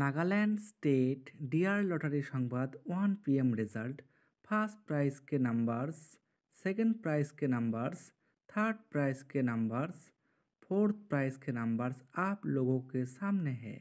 Nagaland state dear dear Sambad one P M result first prize के numbers second prize के numbers third prize के numbers fourth prize के numbers आप लोगों के सामने है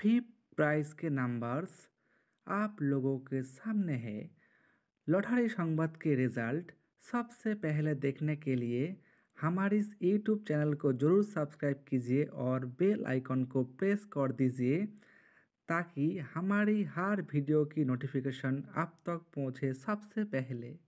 फी प्राइस के नंबर्स आप लोगों के सामने है लॉटरी संवाद के रिजल्ट सबसे पहले देखने के लिए हमारे इस यूट्यूब चैनल को ज़रूर सब्सक्राइब कीजिए और बेल आइकन को प्रेस कर दीजिए ताकि हमारी हर वीडियो की नोटिफिकेशन आप तक पहुंचे सबसे पहले